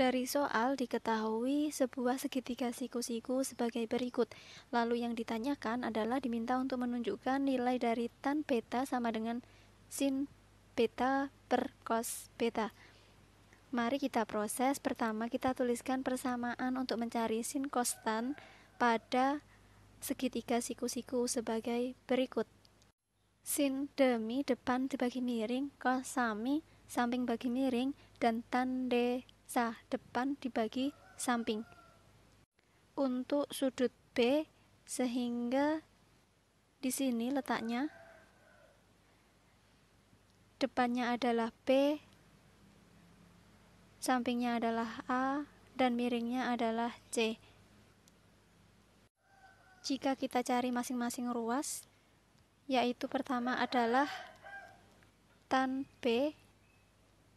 Dari soal diketahui sebuah segitiga siku-siku sebagai berikut. Lalu yang ditanyakan adalah diminta untuk menunjukkan nilai dari tan beta sama dengan sin beta per cos beta. Mari kita proses. Pertama kita tuliskan persamaan untuk mencari sin cos tan pada segitiga siku-siku sebagai berikut. Sin demi depan dibagi miring, cos sami samping bagi miring, dan tan de sa depan dibagi samping untuk sudut B sehingga di sini letaknya depannya adalah B sampingnya adalah A dan miringnya adalah C jika kita cari masing-masing ruas yaitu pertama adalah tan B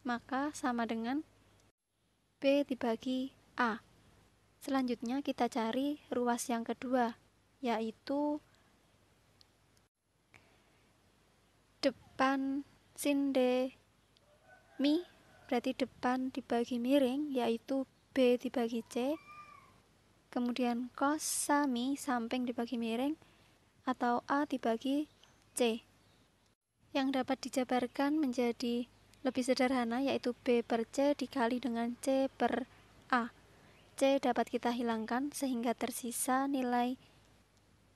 maka sama dengan B dibagi A. Selanjutnya kita cari ruas yang kedua, yaitu depan sin D mi, berarti depan dibagi miring, yaitu B dibagi C, kemudian cos mi, samping dibagi miring, atau A dibagi C, yang dapat dijabarkan menjadi lebih sederhana yaitu B per C dikali dengan C per A. C dapat kita hilangkan sehingga tersisa nilai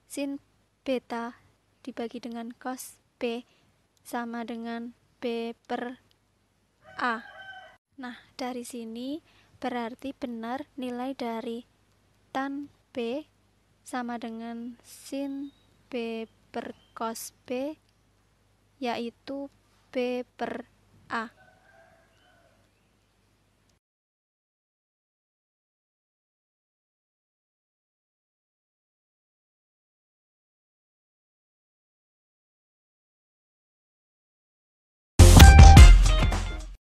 sin beta dibagi dengan cos B sama dengan B per A. Nah, dari sini berarti benar nilai dari tan B sama dengan sin B per cos B yaitu B per A. ah